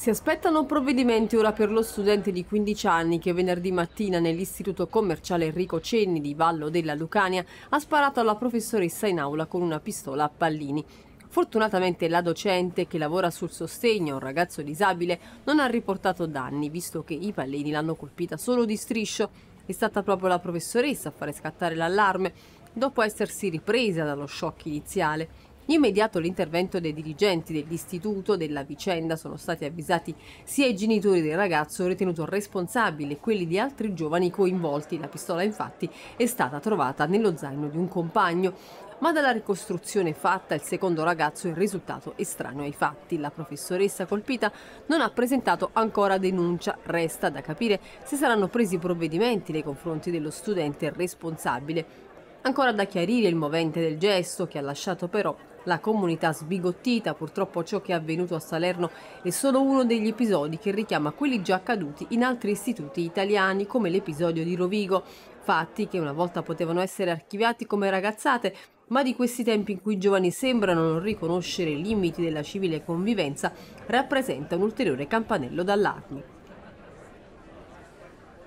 Si aspettano provvedimenti ora per lo studente di 15 anni che venerdì mattina nell'istituto commerciale Enrico Cenni di Vallo della Lucania ha sparato alla professoressa in aula con una pistola a pallini. Fortunatamente la docente che lavora sul sostegno a un ragazzo disabile non ha riportato danni visto che i pallini l'hanno colpita solo di striscio. È stata proprio la professoressa a fare scattare l'allarme dopo essersi ripresa dallo shock iniziale. Immediato l'intervento dei dirigenti dell'istituto della vicenda sono stati avvisati sia i genitori del ragazzo ritenuto responsabile che quelli di altri giovani coinvolti. La pistola infatti è stata trovata nello zaino di un compagno ma dalla ricostruzione fatta il secondo ragazzo è risultato estraneo ai fatti. La professoressa colpita non ha presentato ancora denuncia, resta da capire se saranno presi provvedimenti nei confronti dello studente responsabile. Ancora da chiarire il movente del gesto che ha lasciato però la comunità sbigottita, purtroppo ciò che è avvenuto a Salerno è solo uno degli episodi che richiama quelli già accaduti in altri istituti italiani come l'episodio di Rovigo, fatti che una volta potevano essere archiviati come ragazzate, ma di questi tempi in cui i giovani sembrano non riconoscere i limiti della civile convivenza rappresenta un ulteriore campanello d'allarme.